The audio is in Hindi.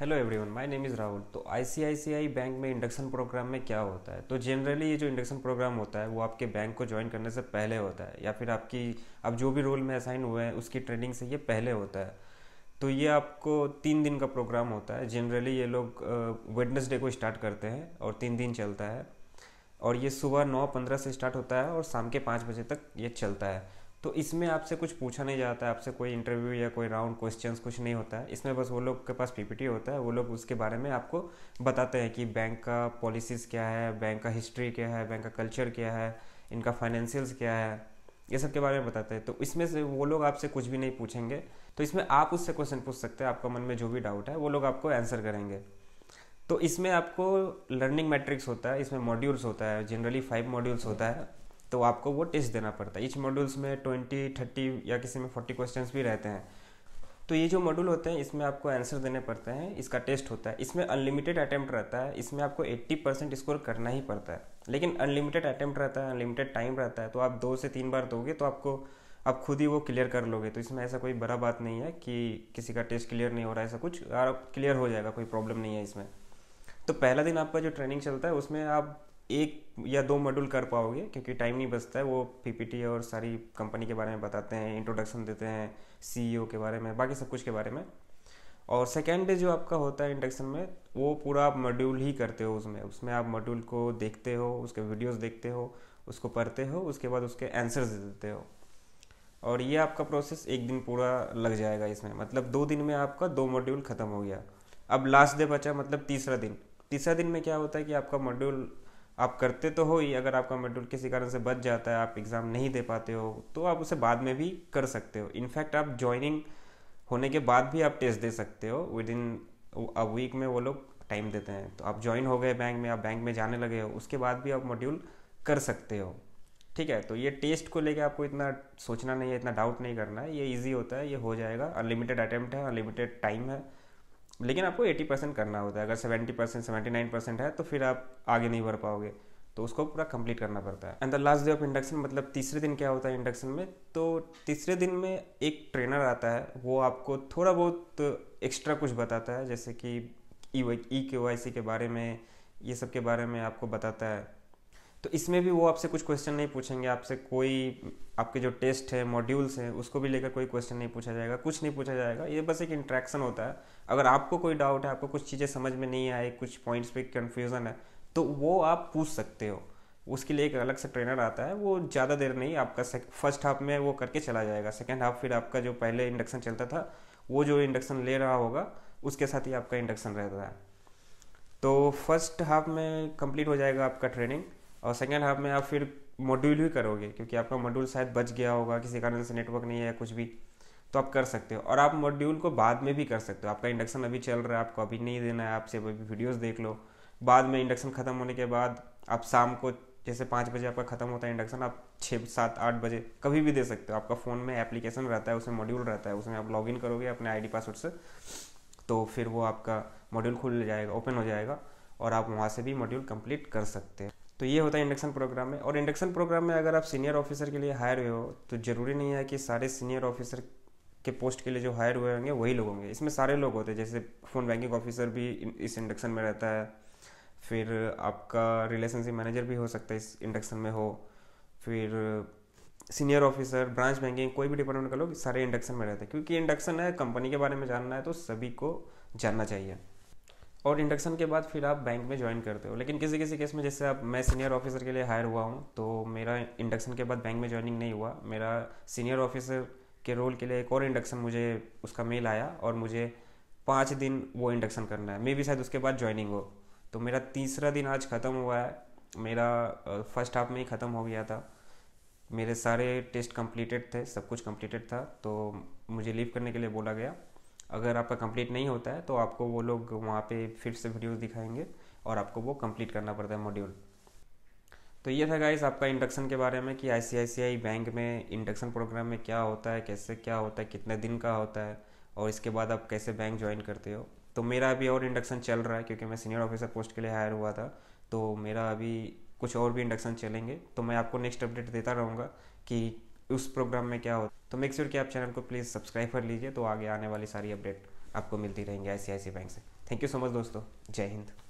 hello everyone my name is Rahul तो आईसीआईसीआई बैंक में इंडक्शन प्रोग्राम में क्या होता है तो जनरली ये जो इंडक्शन प्रोग्राम होता है वो आपके बैंक को ज्वाइन करने से पहले होता है या फिर आपकी आप जो भी रोल में असाइन हुए हैं उसकी ट्रेनिंग से ये पहले होता है तो ये आपको तीन दिन का प्रोग्राम होता है जनरली ये लोग वेडनेसडे को स्टार्ट करते हैं और तीन दिन चलता है और ये सुबह नौ पंद्रह से स्टार्ट होता है और शाम के पाँच बजे तक ये चलता है तो इसमें आपसे कुछ पूछा नहीं जाता है आपसे कोई इंटरव्यू या कोई राउंड क्वेश्चन कुछ नहीं होता है इसमें बस वो लोग के पास पी होता है वो लोग उसके बारे में आपको बताते हैं कि बैंक का पॉलिसीज़ क्या है बैंक का हिस्ट्री क्या है बैंक का कल्चर क्या है इनका फाइनेंशियल्स क्या है ये सब के बारे में बताते हैं तो इसमें से वो लोग आपसे कुछ भी नहीं पूछेंगे तो इसमें आप उससे क्वेश्चन पूछ सकते हैं आपका मन में जो भी डाउट है वो लोग आपको आंसर करेंगे तो इसमें आपको लर्निंग मैट्रिक्स होता है इसमें मॉड्यूल्स होता है जनरली फाइव मॉड्यूल्स होता है तो आपको वो टेस्ट देना पड़ता है इच मॉड्यूल्स में ट्वेंटी थर्टी या किसी में फोर्टी क्वेश्चन भी रहते हैं तो ये जो मॉड्यूल होते हैं इसमें आपको आंसर देने पड़ते हैं इसका टेस्ट होता है इसमें अनलिमिटेड अटैम्प्ट रहता है इसमें आपको 80 परसेंट स्कोर करना ही पड़ता है लेकिन अनलिमिटेड अटैम्प्ट रहता है अनलिमिटेड टाइम रहता है तो आप दो से तीन बार दोगे तो आपको आप खुद ही वो क्लियर कर लोगे तो इसमें ऐसा कोई बड़ा बात नहीं है कि किसी का टेस्ट क्लियर नहीं हो रहा है ऐसा कुछ आप क्लियर हो जाएगा कोई प्रॉब्लम नहीं है इसमें तो पहला दिन आपका जो ट्रेनिंग चलता है उसमें आप एक या दो मॉड्यूल कर पाओगे क्योंकि टाइम नहीं बचता है वो पीपीटी और सारी कंपनी के बारे में बताते हैं इंट्रोडक्शन देते हैं सीईओ e के बारे में बाकी सब कुछ के बारे में और सेकेंड डे जो आपका होता है इंडक्शन में वो पूरा आप मॉड्यूल ही करते हो उसमें उसमें आप मॉड्यूल को देखते हो उसके वीडियोस देखते हो उसको पढ़ते हो उसके बाद उसके आंसर्स दे देते हो और ये आपका प्रोसेस एक दिन पूरा लग जाएगा इसमें मतलब दो दिन में आपका दो मॉड्यूल ख़त्म हो गया अब लास्ट डे बचा मतलब तीसरा दिन तीसरा दिन में क्या होता है कि आपका मॉड्यूल आप करते तो हो ही अगर आपका मॉड्यूल किसी कारण से बच जाता है आप एग्ज़ाम नहीं दे पाते हो तो आप उसे बाद में भी कर सकते हो इनफैक्ट आप ज्वाइनिंग होने के बाद भी आप टेस्ट दे सकते हो विद इन अ वीक में वो लोग टाइम देते हैं तो आप ज्वाइन हो गए बैंक में आप बैंक में जाने लगे हो उसके बाद भी आप मॉड्यूल कर सकते हो ठीक है तो ये टेस्ट को लेके आपको इतना सोचना नहीं है इतना डाउट नहीं करना है ये इजी होता है ये हो जाएगा अनलिमिटेड अटैम्प्ट है अनलिमिटेड टाइम है लेकिन आपको 80 परसेंट करना होता है अगर 70 परसेंट सेवेंटी नाइन परसेंट है तो फिर आप आगे नहीं बढ़ पाओगे तो उसको पूरा कंप्लीट करना पड़ता है and the last day of induction मतलब तीसरे दिन क्या होता है इंडक्शन में तो तीसरे दिन में एक ट्रेनर आता है वो आपको थोड़ा बहुत एक्स्ट्रा कुछ बताता है जैसे कि ई ई के वाई सी के बारे में ये सब के बारे में आपको बताता है तो इसमें भी वो आपसे कुछ क्वेश्चन नहीं पूछेंगे आपसे कोई आपके जो टेस्ट है मॉड्यूल्स हैं उसको भी लेकर कोई क्वेश्चन नहीं पूछा जाएगा कुछ नहीं पूछा जाएगा ये बस एक इंट्रैक्शन होता है अगर आपको कोई डाउट है आपको कुछ चीज़ें समझ में नहीं आए कुछ पॉइंट्स पे कन्फ्यूज़न है तो वो आप पूछ सकते हो उसके लिए एक अलग से ट्रेनर आता है वो ज़्यादा देर नहीं आपका फर्स्ट हाफ में वो करके चला जाएगा सेकेंड हाफ फिर आपका जो पहले इंडक्शन चलता था वो जो इंडक्शन ले रहा होगा उसके साथ ही आपका इंडक्शन रहता है तो फर्स्ट हाफ में कंप्लीट हो जाएगा आपका ट्रेनिंग और सेकेंड हाफ में आप फिर मॉड्यूल भी करोगे क्योंकि आपका मॉड्यूल शायद बच गया होगा किसी कारण से नेटवर्क नहीं है कुछ भी तो आप कर सकते हो और आप मॉड्यूल को बाद में भी कर सकते हो आपका इंडक्शन अभी चल रहा है आपको अभी नहीं देना है आपसे अभी वीडियोस देख लो बाद में इंडक्शन ख़त्म होने के बाद आप शाम को जैसे पाँच बजे आपका ख़त्म होता है इंडक्शन आप छः सात आठ बजे कभी भी दे सकते हो आपका फ़ोन में एप्लीकेशन रहता है उसमें मॉड्यूल रहता है उसमें आप लॉगिन करोगे अपने आई पासवर्ड से तो फिर वो आपका मॉड्यूल खुल जाएगा ओपन हो जाएगा और आप वहाँ से भी मॉड्यूल कंप्लीट कर सकते हैं तो ये होता है इंडक्शन प्रोग्राम में और इंडक्शन प्रोग्राम में अगर आप सीनियर ऑफिसर के लिए हायर हुए हो तो ज़रूरी नहीं है कि सारे सीनियर ऑफिसर के पोस्ट के लिए जो हायर हुए होंगे वही लोग होंगे इसमें सारे लोग होते हैं जैसे फ़ोन बैंकिंग ऑफिसर भी इस इंडक्शन में रहता है फिर आपका रिलेशनशिप मैनेजर भी हो सकता है इस इंडक्शन में हो फिर सीनियर ऑफिसर ब्रांच बैंकिंग कोई भी डिपार्टमेंट का लोग सारे इंडक्शन में रहते हैं क्योंकि इंडक्शन है कंपनी के बारे में जानना है तो सभी को जानना चाहिए और इंडक्शन के बाद फिर आप बैंक में ज्वाइन करते हो लेकिन किसी किसी केस में जैसे आप मैं सीनियर ऑफिसर के लिए हायर हुआ हूँ तो मेरा इंडक्शन के बाद बैंक में ज्वाइनिंग नहीं हुआ मेरा सीनियर ऑफिसर के रोल के लिए एक और इंडक्शन मुझे उसका मेल आया और मुझे पाँच दिन वो इंडक्शन करना है मे भी शायद उसके बाद ज्वाइनिंग हो तो मेरा तीसरा दिन आज ख़त्म हुआ है मेरा फर्स्ट हाफ में ही ख़त्म हो गया था मेरे सारे टेस्ट कंप्लीटेड थे सब कुछ कंप्लीटेड था तो मुझे लीव करने के लिए बोला गया अगर आपका कंप्लीट नहीं होता है तो आपको वो लोग वहाँ पे फिर से वीडियोस दिखाएंगे और आपको वो कंप्लीट करना पड़ता है मॉड्यूल तो ये था गाइस आपका इंडक्शन के बारे में कि आईसीआईसीआई बैंक में इंडक्शन प्रोग्राम में क्या होता है कैसे क्या होता है कितने दिन का होता है और इसके बाद आप कैसे बैंक ज्वाइन करते हो तो मेरा अभी और इंडक्शन चल रहा है क्योंकि मैं सीनियर ऑफिसर पोस्ट के लिए हायर हुआ था तो मेरा अभी कुछ और भी इंडक्शन चलेंगे तो मैं आपको नेक्स्ट अपडेट देता रहूँगा कि उस प्रोग्राम में क्या होता तो मेक श्योर sure कि आप चैनल को प्लीज़ सब्सक्राइब कर लीजिए तो आगे आने वाली सारी अपडेट आपको मिलती रहेंगी आई बैंक से थैंक यू सो मच दोस्तों जय हिंद